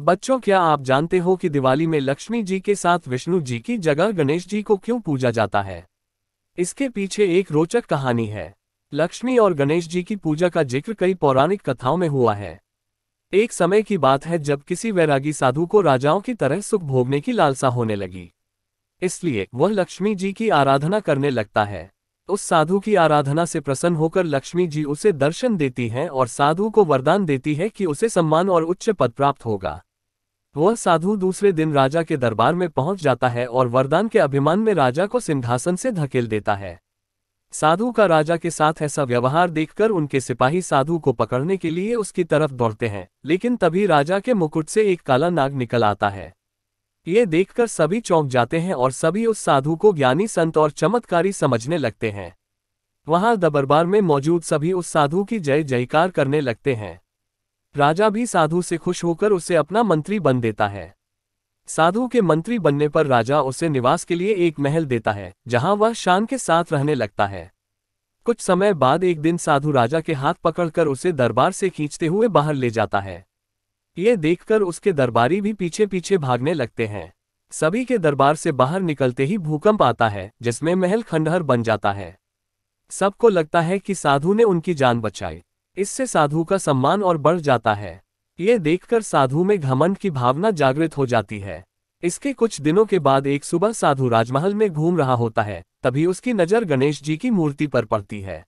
बच्चों क्या आप जानते हो कि दिवाली में लक्ष्मी जी के साथ विष्णु जी की जगह गणेश जी को क्यों पूजा जाता है इसके पीछे एक रोचक कहानी है लक्ष्मी और गणेश जी की पूजा का जिक्र कई पौराणिक कथाओं में हुआ है एक समय की बात है जब किसी वैरागी साधु को राजाओं की तरह सुख भोगने की लालसा होने लगी इसलिए वह लक्ष्मी जी की आराधना करने लगता है उस साधु की आराधना से प्रसन्न होकर लक्ष्मी जी उसे दर्शन देती हैं और साधु को वरदान देती है कि उसे सम्मान और उच्च पद प्राप्त होगा वह साधु दूसरे दिन राजा के दरबार में पहुंच जाता है और वरदान के अभिमान में राजा को सिंहासन से धकेल देता है साधु का राजा के साथ ऐसा व्यवहार देखकर उनके सिपाही साधु को पकड़ने के लिए उसकी तरफ दौड़ते हैं लेकिन तभी राजा के मुकुट से एक काला नाग निकल आता है ये देखकर सभी चौंक जाते हैं और सभी उस साधु को ज्ञानी संत और चमत्कारी समझने लगते हैं वहां दबरबार में मौजूद सभी उस साधु की जय जयकार करने लगते हैं राजा भी साधु से खुश होकर उसे अपना मंत्री बन देता है साधु के मंत्री बनने पर राजा उसे निवास के लिए एक महल देता है जहां वह शान के साथ रहने लगता है कुछ समय बाद एक दिन साधु राजा के हाथ पकड़कर उसे दरबार से खींचते हुए बाहर ले जाता है ये देखकर उसके दरबारी भी पीछे पीछे भागने लगते हैं सभी के दरबार से बाहर निकलते ही भूकंप आता है जिसमें महल खंडहर बन जाता है सबको लगता है कि साधु ने उनकी जान बचाई इससे साधु का सम्मान और बढ़ जाता है ये देखकर साधु में घमंड की भावना जागृत हो जाती है इसके कुछ दिनों के बाद एक सुबह साधु राजमहल में घूम रहा होता है तभी उसकी नज़र गणेश जी की मूर्ति पर पड़ती है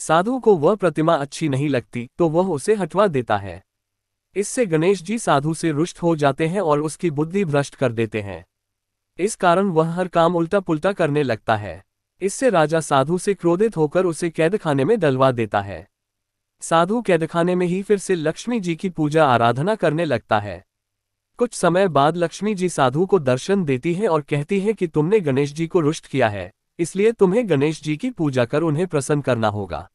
साधु को वह प्रतिमा अच्छी नहीं लगती तो वह उसे हटवा देता है इससे गणेश जी साधु से रुष्ट हो जाते हैं और उसकी बुद्धि भ्रष्ट कर देते हैं इस कारण वह हर काम उल्टा पुल्टा करने लगता है इससे राजा साधु से क्रोधित होकर उसे कैद खाने में डलवा देता है साधु कैदखाने में ही फिर से लक्ष्मी जी की पूजा आराधना करने लगता है कुछ समय बाद लक्ष्मी जी साधु को दर्शन देती है और कहती है कि तुमने गणेश जी को रुष्ट किया है इसलिए तुम्हें गणेश जी की पूजा कर उन्हें प्रसन्न करना होगा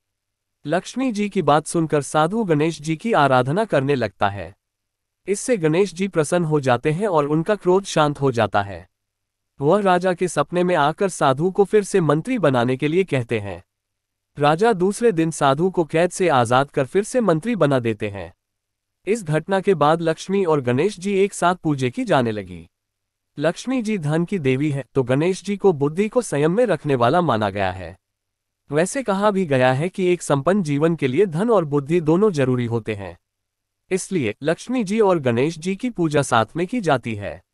लक्ष्मी जी की बात सुनकर साधु गणेश जी की आराधना करने लगता है इससे गणेश जी प्रसन्न हो जाते हैं और उनका क्रोध शांत हो जाता है वह राजा के सपने में आकर साधु को फिर से मंत्री बनाने के लिए कहते हैं राजा दूसरे दिन साधु को कैद से आजाद कर फिर से मंत्री बना देते हैं इस घटना के बाद लक्ष्मी और गणेश जी एक साथ पूजे की जाने लगी लक्ष्मी जी धन की देवी है तो गणेश जी को बुद्धि को संयम में रखने वाला माना गया है वैसे कहा भी गया है कि एक संपन्न जीवन के लिए धन और बुद्धि दोनों जरूरी होते हैं इसलिए लक्ष्मी जी और गणेश जी की पूजा साथ में की जाती है